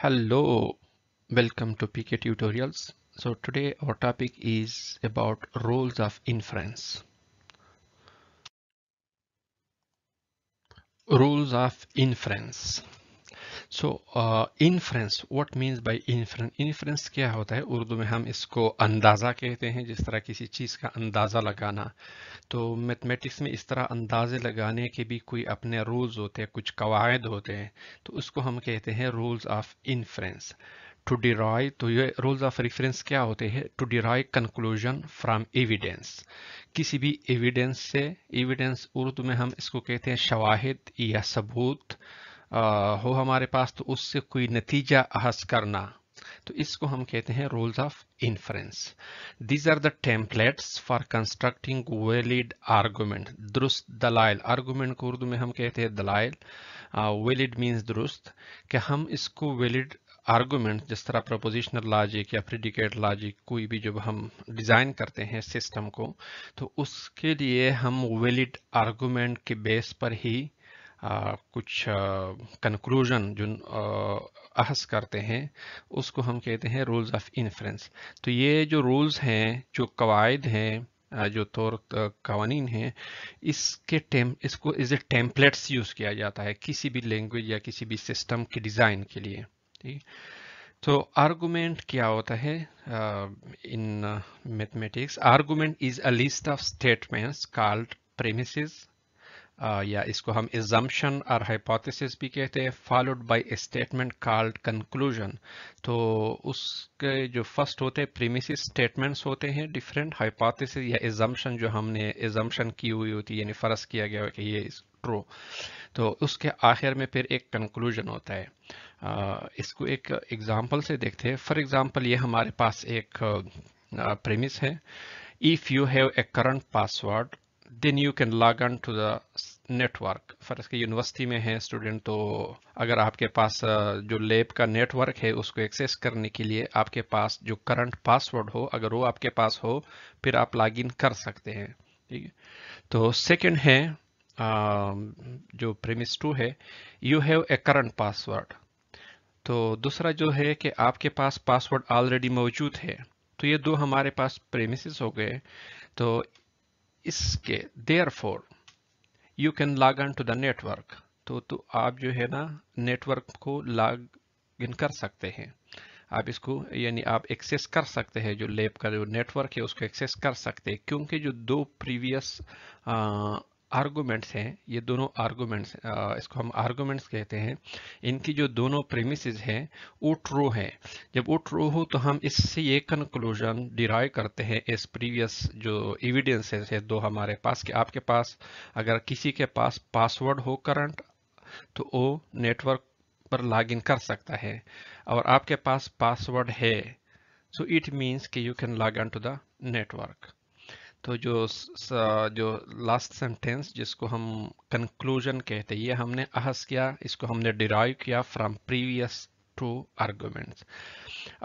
Hello, welcome to PK tutorials. So today our topic is about roles of inference. Rules of inference. So inference what means by inference inference क्या होता है उर्दू में हम इसको अंदाज़ा कहते हैं जिस तरह किसी चीज़ का अंदाज़ा लगाना तो मैथमेटिक्स में इस तरह अंदाजे लगाने के भी कोई अपने रूल्स होते हैं कुछ कवायद होते हैं तो उसको हम कहते हैं rules of inference to derive तो ये रूल्स ऑफ रेफरेंस क्या होते हैं to derive conclusion from evidence किसी भी एविडेंस से एविडेंस उर्दू में हम इसको कहते हैं शवाहिद या सबूत हो हमारे पास तो उससे कोई नतीजा अहस करना तो इसको हम कहते हैं rules of inference these are the templates for constructing valid argument दुरुस्त दलाइल आर्गूमेंट को उर्दू में हम कहते हैं दलाइल वेलिड मीन्स दुरुस्त कि हम इसको वेलिड आर्गूमेंट जिस तरह प्रपोजिशनल लॉजिक या प्रिडिकेट लॉजिक कोई भी जब हम डिज़ाइन करते हैं सिस्टम को तो उसके लिए हम वेलिड आर्गूमेंट के बेस पर ही कुछ कंक्लूजन जो अहस करते हैं उसको हम कहते हैं रूल्स ऑफ इन्फ्रेंस तो ये जो रूल्स हैं जो कवायद हैं जो तौर कवानीन हैं इसके टेम इसको इज ए टेम्पलेट्स यूज़ किया जाता है किसी भी लैंग्वेज या किसी भी सिस्टम के डिज़ाइन के लिए ठीक तो आर्गुमेंट क्या होता है in mathematics argument is a list of statements called premise या इसको हम एजम्पन और हाइपोथेसिस भी कहते हैं followed by a statement called conclusion तो उसके जो फर्स्ट होते हैं प्रीमिस स्टेटमेंट्स होते हैं डिफरेंट हाइपोथेसिस या एजम्पन जो हमने एजम्पन की हुई होती है यानी फ़र्ज किया गया कि ये ट्रू तो उसके आखिर में फिर एक कंक्लूजन होता है आ, इसको एक एग्ज़ाम्पल से देखते हैं फॉर एग्ज़ाम्पल ये हमारे पास एक प्रेमिस है if you have a current password then you can log on to the network फर्ज के यूनिवर्सिटी में है स्टूडेंट तो अगर आपके पास जो लेब का नेटवर्क है उसको एक्सेस करने के लिए आपके पास जो करंट पासवर्ड हो अगर वो आपके पास हो फिर आप लॉग इन कर सकते हैं ठीक है तो सेकेंड है जो प्रेमिस टू है you have a current password तो दूसरा जो है कि आपके पास पासवर्ड ऑलरेडी मौजूद है तो ये दो हमारे पास प्रेमिस हो गए तो इसके therefore you can log on to the network तो तो आप जो है ना नेटवर्क को लॉग इन कर सकते हैं आप इसको यानी आप एक्सेस कर सकते हैं जो लेब का जो नेटवर्क है उसको एक्सेस कर सकते हैं क्योंकि जो दो प्रीवियस आर्गूमेंट्स हैं ये दोनों आर्गूमेंट्स इसको हम आर्गूमेंट्स कहते हैं इनकी जो दोनों प्रेमिस हैं वो ट्रू हैं जब वो ट्रू हो तो हम इससे ये कंक्लूजन डिराइव करते हैं इस प्रीवियस जो एविडेंसेस है दो हमारे पास कि आपके पास अगर किसी के पास पासवर्ड हो करंट तो वो नेटवर्क पर लॉग कर सकता है और आपके पास पासवर्ड है सो इट मीन्स कि you can log in to the network तो जो जो लास्ट सेंटेंस जिसको हम कंक्लूजन कहते हैं ये हमने अहस किया इसको हमने डिराइव किया फ्रॉम प्रीवियस टू आर्गुमेंट्स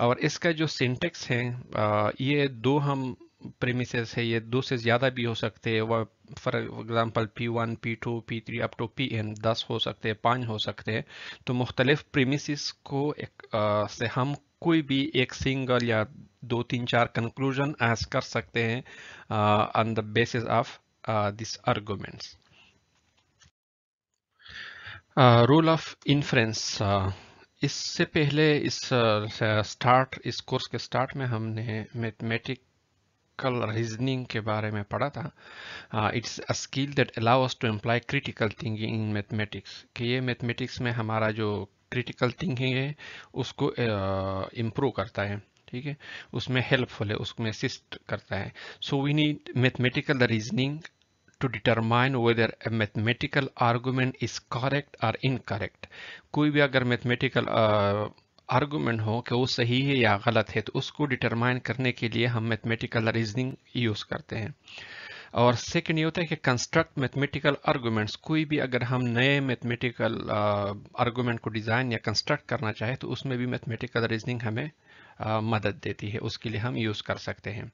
और इसका जो सिंटेक्स है ये दो हम प्रेमिसेस है ये दो से ज़्यादा भी हो सकते हैं वह for example P one P two P three up to P N दस हो सकते हैं पाँच हो सकते हैं तो मुख्तलिफ़ प्रेमिस को एक आ, से हम कोई भी एक सिंगल या दो तीन चार कंक्लूजन एस कर सकते हैं on the basis of this arguments rule of inference इससे पहले इस स्टार्ट uh, इस कोर्स के स्टार्ट में हमने मैथमेटिक critical reasoning के बारे में पढ़ा था it's a skill that allow us to employ critical thinking in mathematics कि ये मैथमेटिक्स में हमारा जो क्रिटिकल थिंकिंग है उसको इम्प्रूव uh, करता है ठीक है उसमें हेल्पफुल है उसमें असिस्ट करता है so we need mathematical reasoning to determine whether a mathematical argument is correct और इनकरेक्ट कोई भी अगर मैथमेटिकल uh, आर्गूमेंट हो कि वो सही है या गलत है तो उसको डिटरमाइन करने के लिए हम मैथमेटिकल रीजनिंग यूज़ करते हैं और सेकंड ये होता है कि कंस्ट्रक्ट मैथमेटिकल आर्गूमेंट्स कोई भी अगर हम नए मैथमेटिकल आर्गूमेंट uh, को डिज़ाइन या कंस्ट्रक्ट करना चाहे तो उसमें भी मैथमेटिकल रीजनिंग हमें मदद देती है उसके लिए हम यूज़ कर सकते हैं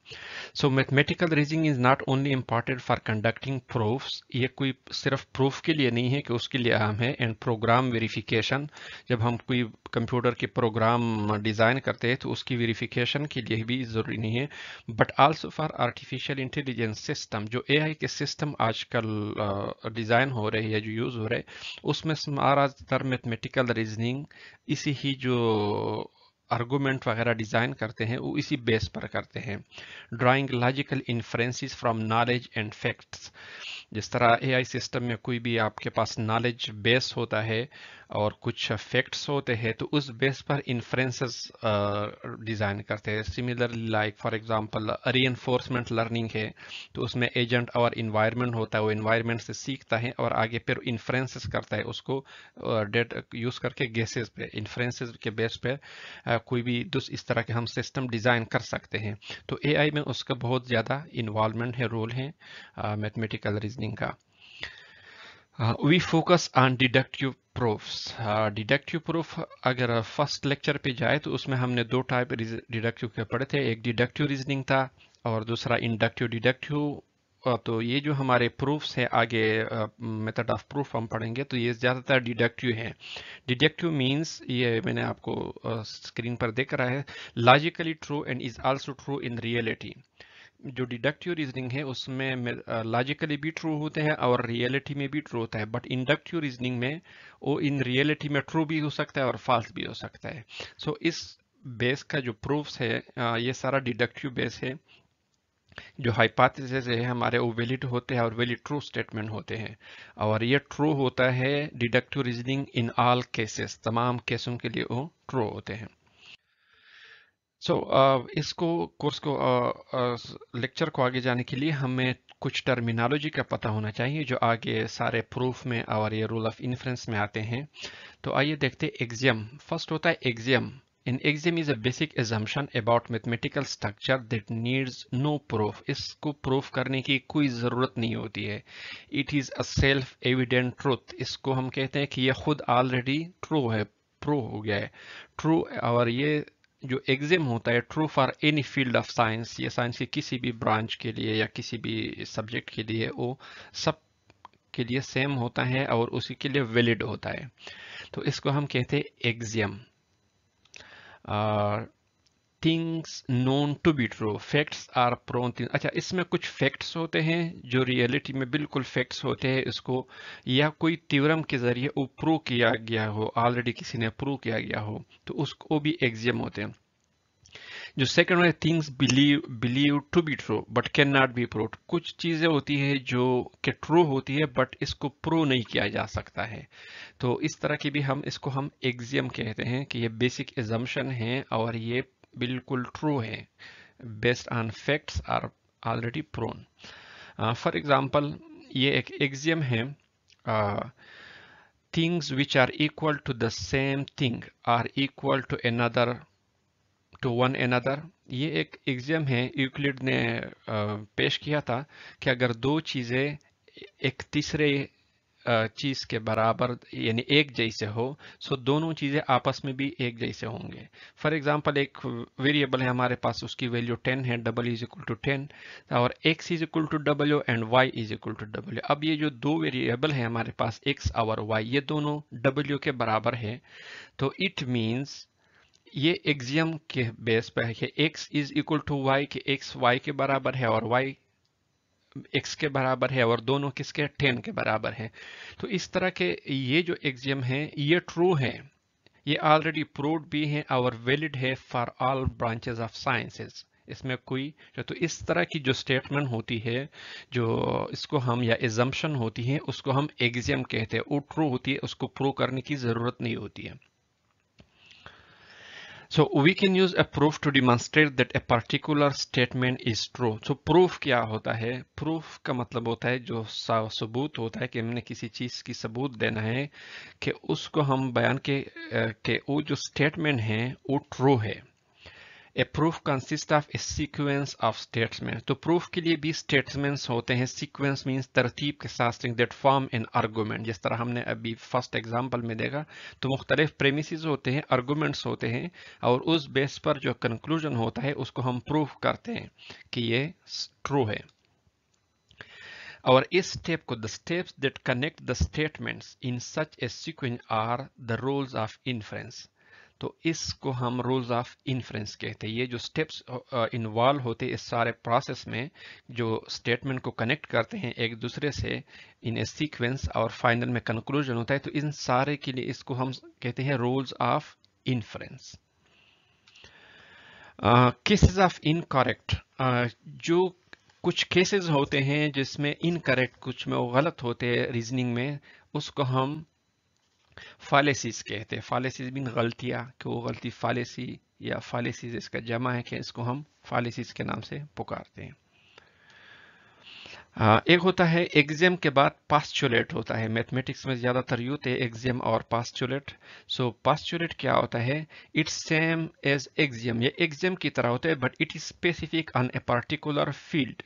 so mathematical reasoning is not only important for conducting proofs ये कोई सिर्फ प्रूफ के लिए नहीं है कि उसके लिए अहम है एंड प्रोग्राम वेरिफिकेशन जब हम कोई कंप्यूटर के प्रोग्राम डिज़ाइन करते हैं तो उसकी वेरिफिकेशन के लिए भी ज़रूरी नहीं है but also for artificial intelligence system जो ए के सिस्टम आजकल डिज़ाइन हो रहे हैं जो यूज़ हो रहे हैं उसमें हमारा मैथमेटिकल रीजनिंग इसी ही जो आर्गूमेंट वगैरह डिज़ाइन करते हैं वो इसी बेस पर करते हैं drawing logical inferences from knowledge and facts जिस तरह एआई सिस्टम में कोई भी आपके पास नॉलेज बेस होता है और कुछ फैक्ट्स होते हैं तो उस बेस पर इन्फ्रेंसेस डिज़ाइन करते हैं similarly like for example reinforcement learning है तो उसमें एजेंट और इन्वायरमेंट होता है वो इन्वायरमेंट से सीखता है और आगे फिर इन्फ्रेंसेस करता है उसको डेट यूज़ करके गेसेस पे इन्फ्रेंसेस के बेस पे कोई भी तो इस तरह के हम सिस्टम डिज़ाइन कर सकते हैं तो ए में उसका बहुत ज़्यादा इन्वॉलमेंट है रोल है mathematical uh, reasoning we focus on deductive proofs deductive proof अगर फर्स्ट लेक्चर पे जाए तो उसमें हमने दो टाइप डिडक्टिव के पढ़े थे एक deductive reasoning था और दूसरा inductive deductive uh, तो ये जो हमारे प्रूफ्स हैं आगे मेथड ऑफ प्रूफ हम पढ़ेंगे तो ये ज़्यादातर डिडक्टिव हैं डिडक्टिव मींस ये मैंने आपको स्क्रीन uh, पर देख रहा है logically true and is also true in reality जो डिडक्टिव रीजनिंग है उसमें लॉजिकली भी ट्रू होते हैं और रियलिटी में भी ट्रू होता है बट इंडक्टिव रीजनिंग में वो इन रियलिटी में ट्रू भी हो सकता है और फॉल्स भी हो सकता है सो so, इस बेस का जो प्रूफ्स है ये सारा डिडक्टिव बेस है जो हाइपाथेसिस है हमारे वो वेलिड होते हैं और वेलिड ट्रू स्टेटमेंट होते हैं और ये ट्रू होता है deductive reasoning in all cases तमाम केसों के लिए वो ट्रू होते हैं सो so, uh, इसको कोर्स को लेक्चर uh, uh, को आगे जाने के लिए हमें कुछ टर्मिनोलॉजी का पता होना चाहिए जो आगे सारे प्रूफ में और ये रूल ऑफ इन्फ्रेंस में आते हैं तो आइए देखते हैं एग्जियम फर्स्ट होता है axiom in axiom is a basic assumption about mathematical structure that needs no proof इसको प्रूफ करने की कोई ज़रूरत नहीं होती है it is a self evident truth इसको हम कहते हैं कि यह खुद ऑलरेडी ट्रू है प्रो हो गया है ट्रू और ये जो एग्जाम होता है true for any field of science या साइंस के किसी भी ब्रांच के लिए या किसी भी सब्जेक्ट के लिए वो सब के लिए सेम होता है और उसी के लिए वैलिड होता है तो इसको हम कहते हैं axiom things known to be true facts are proven अच्छा इसमें कुछ फैक्ट्स होते हैं जो रियलिटी में बिल्कुल फैक्ट्स होते हैं इसको या कोई तिवरम के जरिए वो प्रूव किया गया हो ऑलरेडी किसी ने प्रूव किया गया हो तो उसको भी एग्जियम होते हैं जो सेकेंड है things believe believe to be true but can not be prove कुछ चीज़ें होती है जो कि ट्रू होती है बट इसको प्रूव नहीं किया जा सकता है तो इस तरह की भी हम इसको हम एग्जियम कहते हैं कि ये बेसिक एजम्पन है और ये बिल्कुल ट्रू है based on facts are already proven for example ये एक एग्जियम है things which are equal to the same thing are equal to another to one another ये एक एग्जियम है यूक्लिड ने uh, पेश किया था कि अगर दो चीज़ें एक तीसरे चीज़ के बराबर यानी एक जैसे हो सो दोनों चीज़ें आपस में भी एक जैसे होंगे फॉर एग्जांपल एक वेरिएबल है हमारे पास उसकी वैल्यू 10 है double is equal to ten और X is equal to W and Y is equal to W अब ये जो दो वेरिएबल है हमारे पास एक्स और वाई ये दोनों डब्ल्यू के बराबर है तो इट मीन्स ये एग्जियम के बेस पर है कि X is equal to Y के एक्स वाई के बराबर है और वाई एक्स के बराबर है और दोनों किसके टेन के बराबर है तो इस तरह के ये जो एग्जियम हैं ये ट्रू हैं ये ऑलरेडी प्रूव भी हैं और वैलिड है for all branches of sciences इसमें कोई तो इस तरह की जो स्टेटमेंट होती है जो इसको हम या एजम्पन होती है उसको हम एग्जियम कहते हैं वो ट्रू होती है उसको प्रूव करने की ज़रूरत नहीं होती है So we can use a proof to demonstrate that a particular statement is true. So proof क्या होता है Proof का मतलब होता है जो सबूत होता है कि हमने किसी चीज़ की सबूत देना है कि उसको हम बयान के के वो जो statement है वो true है a proof consist of a sequence of statement तो प्रूफ के लिए भी स्टेटमेंट्स होते हैं सीक्वेंस मींस तरतीब के साथ दैट फॉर्म एन आर्गूमेंट जिस तरह हमने अभी फर्स्ट एग्जांपल में देखा तो मुख्तलिफ प्रेमिस होते हैं आर्गूमेंट्स होते हैं और उस बेस पर जो कंक्लूजन होता है उसको हम प्रूफ करते हैं कि ये ट्रू है और इस स्टेप को the steps that connect the statements in such a sequence are the rules of inference तो इसको हम रूल्स ऑफ इन्फ्रेंस कहते हैं ये जो स्टेप्स इन्वॉल्व होते हैं इस सारे प्रोसेस में जो स्टेटमेंट को कनेक्ट करते हैं एक दूसरे से इन ए सीक्वेंस और फाइनल में कंक्लूजन होता है तो इन सारे के लिए इसको हम कहते हैं rules of inference cases of incorrect जो कुछ केसेस होते हैं जिसमें इनकरेक्ट कुछ में वो गलत होते हैं रीजनिंग में उसको हम फालेसिस कहते हैं फालेसिस बिन गलतियाँ कि वो गलती फालेसी या फालेसिस इसका जमा है कि इसको हम फालेसिस के नाम से पुकारते हैं हाँ, एक होता है एग्जाम के बाद पास्चुलेट होता है मैथमेटिक्स में ज़्यादातर यूथ है एग्जाम और पास्चुलेट सो पास्चुलेट क्या होता है इट्स सेम एज एग्जाम ये एग्जाम की तरह होता है but it is specific on a particular field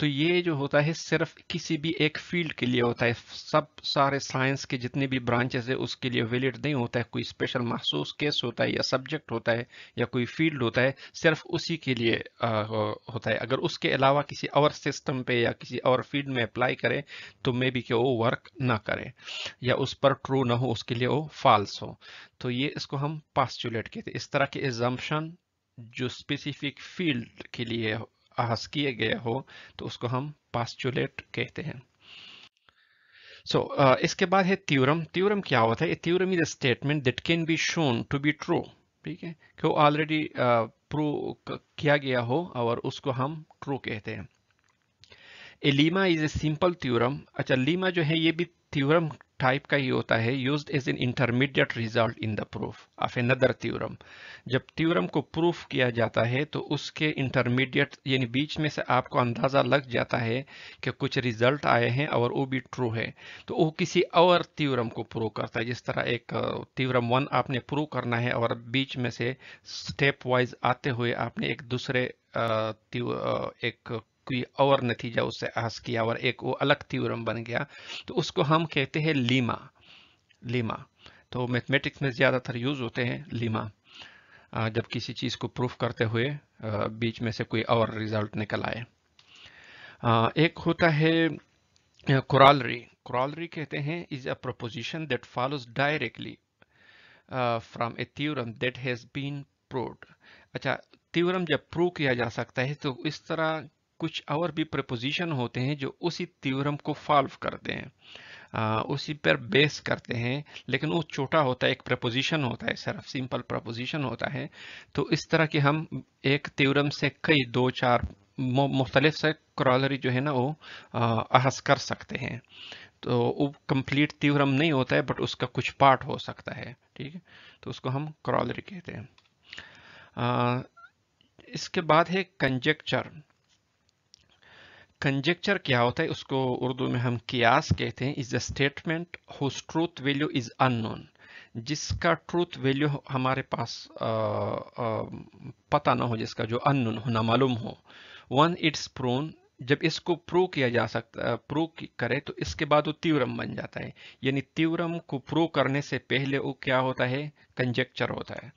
तो ये जो होता है सिर्फ किसी भी एक फील्ड के लिए होता है सब सारे साइंस के जितने भी ब्रांचेस है उसके लिए वैलिड नहीं होता है कोई स्पेशल महसूस केस होता है या सब्जेक्ट होता है या कोई फील्ड होता है सिर्फ उसी के लिए आ, होता है अगर उसके अलावा किसी और सिस्टम पे या किसी और फील्ड में अप्लाई करें तो मे बी के वो वर्क ना करें या उस पर ट्रू ना हो उसके लिए वो फॉल्स हो तो ये इसको हम पास्टुलेट कहते इस तरह के एग्जाम्पन जो स्पेसिफिक फील्ड के लिए आस किया गया हो तो उसको हम पास्टुलेट कहते हैं सो so, uh, इसके बाद है त्यूरम त्यूरम क्या होता है theorem is a statement that can be shown to be true ठीक है क्यों ऑलरेडी प्रू किया गया हो और उसको हम ट्रू कहते हैं a lemma is a simple theorem अच्छा लीमा जो है ये भी त्यूरम टाइप का ही होता है use as an intermediate result in the proof of another theorem जब थ्यूरम को प्रूफ किया जाता है तो उसके इंटरमीडिएट यानी बीच में से आपको अंदाज़ा लग जाता है कि कुछ रिजल्ट आए हैं और वो भी ट्रू है तो वो किसी और थ्यूरम को प्रूव करता है जिस तरह एक थ्यूरम वन आपने प्रूव करना है और बीच में से स्टेप वाइज आते हुए आपने एक दूसरे एक कोई और नतीजा उससे आस किया और एक वो अलग थ्योरम बन गया तो उसको हम कहते हैं लीमा लीमा तो मैथमेटिक्स में ज़्यादातर यूज़ होते हैं लीमा जब किसी चीज़ को प्रूफ करते हुए बीच में से कोई और रिजल्ट निकल आए एक होता है कुरालरी कुरालरी कहते हैं is a proposition that follows directly from a theorem that has been proved अच्छा थ्योरम जब प्रूव किया जा सकता है तो इस तरह कुछ और भी प्रपोजिशन होते हैं जो उसी थ्योरम को फॉल्व करते हैं आ, उसी पर बेस करते हैं लेकिन वो छोटा होता है एक प्रपोजिशन होता है सिर्फ सिंपल प्रपोजिशन होता है तो इस तरह के हम एक थ्योरम से कई दो चार मुख्तलिफ से क्रॉलरी जो है ना वो अहस कर सकते हैं तो वो कंप्लीट थ्योरम नहीं होता है बट उसका कुछ पार्ट हो सकता है ठीक है तो उसको हम क्रॉलरी कहते हैं आ, इसके बाद है कंजेक्चर कंजेक्चर क्या होता है उसको उर्दू में हम कियास कहते हैं is the statement whose truth value is unknown जिसका ट्रूथ वैल्यू हमारे पास आ, आ, पता ना हो जिसका जो अननोन हो ना मालूम हो वन इट्स प्रोन जब इसको प्रूव किया जा सकता प्रूव करे तो इसके बाद वो तीव्रम बन जाता है यानी तीव्रम को प्रूव करने से पहले वो क्या होता है कंजेक्चर होता है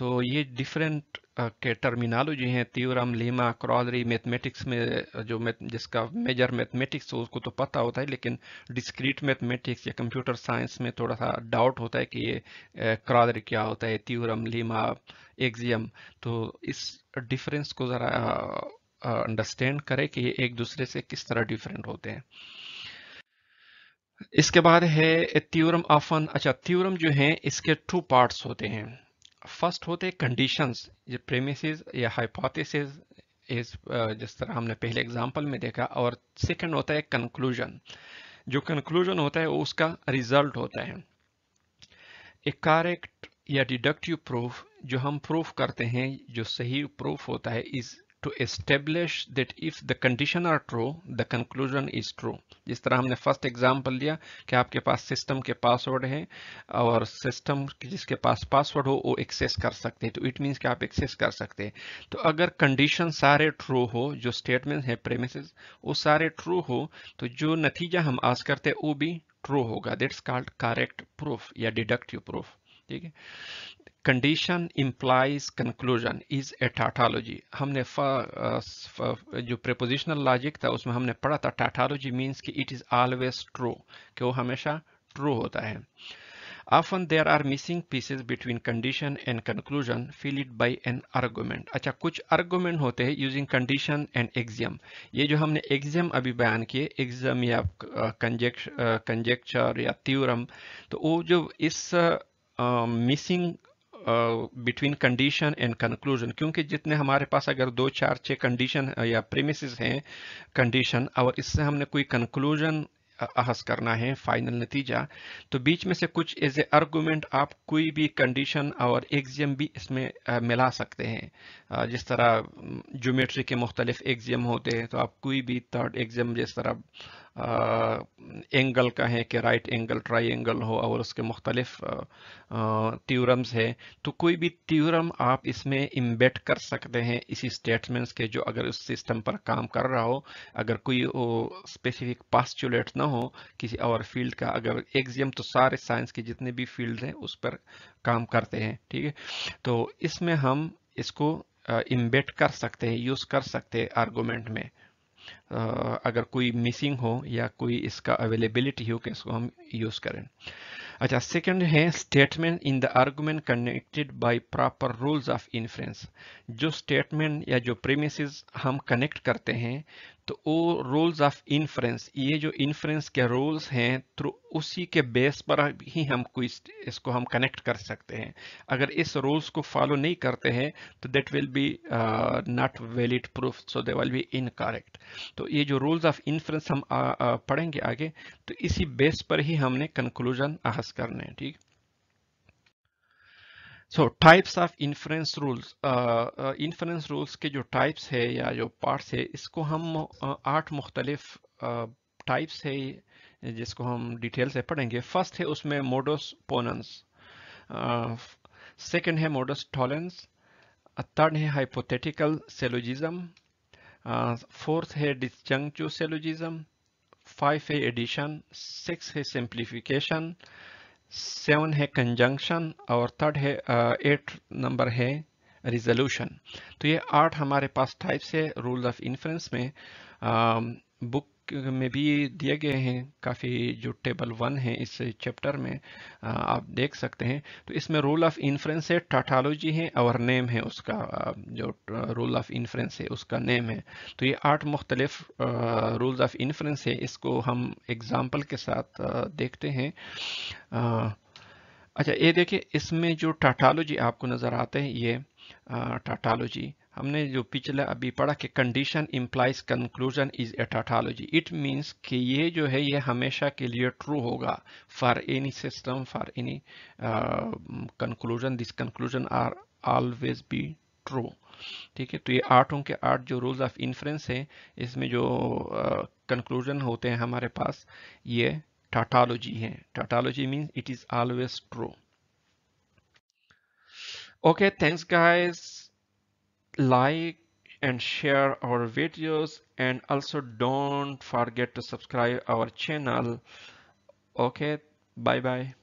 तो ये डिफरेंट uh, के टर्मिनोलॉजी हैं थ्योरम लीमा क्रॉलरी मैथमेटिक्स में uh, जो जिसका मेजर मैथमेटिक्स हो उसको तो पता होता है लेकिन डिस्क्रीट मैथमेटिक्स या कंप्यूटर साइंस में थोड़ा सा डाउट होता है कि ये क्रॉलरी uh, क्या होता है थ्योरम लीमा एग्जियम तो इस डिफरेंस को ज़रा अंडरस्टैंड करें कि ये एक दूसरे से किस तरह डिफरेंट होते हैं इसके बाद है त्यूरम ऑफन अच्छा त्यूरम जो है इसके टू पार्ट्स होते हैं फर्स्ट होते कंडीशंस ये प्रेमिसेस या हाइपोथेसिस इस जिस तरह हमने पहले एग्जांपल में देखा और सेकंड होता है कंक्लूजन जो कंक्लूजन होता है उसका रिजल्ट होता है एक करेक्ट या डिडक्टिव प्रूफ जो हम प्रूफ करते हैं जो सही प्रूफ होता है is to establish that if the condition are true the conclusion is true जिस तरह हमने फर्स्ट एग्जाम्पल लिया कि आपके पास सिस्टम के पासवर्ड हैं और सिस्टम जिसके पास पासवर्ड हो वो एक्सेस कर सकते हैं तो इट मीन्स कि आप एक्सेस कर सकते हैं तो अगर कंडीशन सारे ट्रू हो जो स्टेटमेंट है प्रेमिस वो सारे ट्रू हो तो जो नतीजा हम आज करते हैं वो भी ट्रू होगा दैट्स कॉल्ड करेक्ट प्रूफ या डिडक्टिव प्रूफ ठीक है condition implies conclusion is a tautology हमने फ, फ, जो प्रपोजिशनल लॉजिक था उसमें हमने पढ़ा था टाटालोजी मीन्स कि इट इज ऑलवेज ट्रू कि वो हमेशा ट्रू होता है often there are missing pieces between condition and conclusion feel it by an argument अच्छा कुछ आर्गूमेंट होते हैं यूजिंग कंडीशन एंड एग्जाम ये जो हमने एग्जाम अभी बयान किए एग्जाम या कंजेक्चर या थ्यूरम तो वो जो इस missing uh, between condition and conclusion क्योंकि जितने हमारे पास अगर दो चार छः कंडीशन या प्रेमिस हैं कंडीशन और इससे हमने कोई कंक्लूजन अहस करना है फाइनल नतीजा तो बीच में से कुछ एज ए आर्गूमेंट आप कोई भी कंडीशन और एग्जियम भी इसमें मिला सकते हैं जिस तरह ज्योमेट्री के मुख्तलिफ एग्जियम होते हैं तो आप कोई भी थर्ड एग्जियम जिस तरह एंगल का है कि राइट एंगल एंगल हो और उसके मुख्तलिफ ट्यूरम्स हैं तो कोई भी ट्यूरम आप इसमें इम्बेट कर सकते हैं इसी स्टेटमेंट्स के जो अगर उस सिस्टम पर काम कर रहा हो अगर कोई स्पेसिफिक पास्टुलेट ना हो किसी और फील्ड का अगर एग्जियम तो सारे साइंस के जितने भी फील्ड हैं उस पर काम करते हैं ठीक है तो इसमें हम इसको इम्बेट कर सकते हैं यूज़ कर सकते हैं आर्गूमेंट में अगर कोई मिसिंग हो या कोई इसका अवेलेबिलिटी हो कि तो इसको हम यूज़ करें अच्छा सेकंड है statement in the argument connected by proper rules of inference जो स्टेटमेंट या जो प्रेमिस हम कनेक्ट करते हैं तो वो रूल्स ऑफ इन्फ्रेंस ये जो इन्फ्रेंस के रूल्स हैं थ्रू तो उसी के बेस पर ही हम कोई इसको हम कनेक्ट कर सकते हैं अगर इस रूल्स को फॉलो नहीं करते हैं तो that will be not valid proof so they will be incorrect तो ये जो रूल्स ऑफ इन्फ्रेंस हम आ, uh, आ, uh, पढ़ेंगे आगे तो इसी बेस पर ही हमने कंक्लूजन आहस करने हैं ठीक so types of inference rules inference rules के जो टाइप्स है या जो पार्ट्स है इसको हम uh, आठ मुख्तलिफ टाइप्स uh, है जिसको हम डिटेल से पढ़ेंगे फर्स्ट है उसमें मोडस पोनेंस सेकेंड है मोडस टॉलेंस थर्ड है हाइपोथेटिकल सेलोजिज्म फोर्थ है डिसजंक्टिव सेलोजिज्म फाइव है एडिशन सिक्स है सिंप्लीफिकेशन सेवन है कंजंक्शन और थर्ड है एट नंबर है रिजोल्यूशन तो ये आठ हमारे पास टाइप्स है रूल्स ऑफ इन्फ्रेंस में बुक में भी दिए गए हैं काफ़ी जो टेबल वन है इस चैप्टर में आप देख सकते हैं तो इसमें रूल ऑफ इन्फ्रेंस है टाटालोजी है और नेम है उसका जो रूल ऑफ इन्फ्रेंस है उसका नेम है तो ये आठ मुख्तलिफ रूल्स ऑफ इन्फ्रेंस है इसको हम एग्ज़ाम्पल के साथ देखते हैं अच्छा ये देखिए इसमें जो टाटालोजी आपको नज़र आते हैं ये टाटालोजी हमने जो पिछला अभी पढ़ा कि condition implies conclusion is a tautology it means कि ये जो है ये हमेशा के लिए ट्रू होगा for any system for any conclusion this conclusion are always be true ठीक है तो ये आठों के आठ जो रूल्स ऑफ इन्फ्रेंस है इसमें जो कंक्लूजन uh, होते हैं हमारे पास ये टाटालोजी है tautology means it is always true Okay, thanks guys. Like and share our videos and also don't forget to subscribe our channel. Okay, bye-bye.